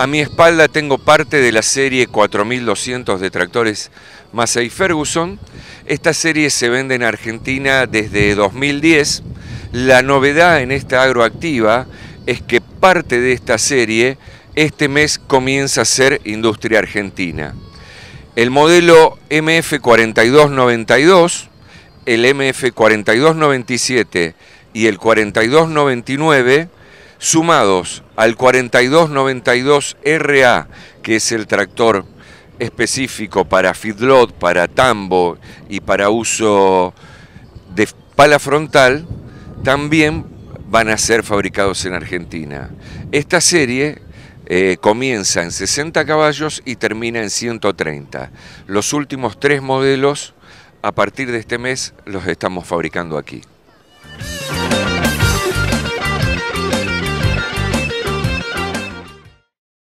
A mi espalda tengo parte de la serie 4200 de tractores Massey Ferguson. Esta serie se vende en Argentina desde 2010. La novedad en esta agroactiva es que parte de esta serie este mes comienza a ser industria argentina. El modelo MF4292, el MF4297 y el 4299 sumados al 4292RA, que es el tractor específico para feedlot, para tambo y para uso de pala frontal, también van a ser fabricados en Argentina. Esta serie eh, comienza en 60 caballos y termina en 130. Los últimos tres modelos, a partir de este mes, los estamos fabricando aquí.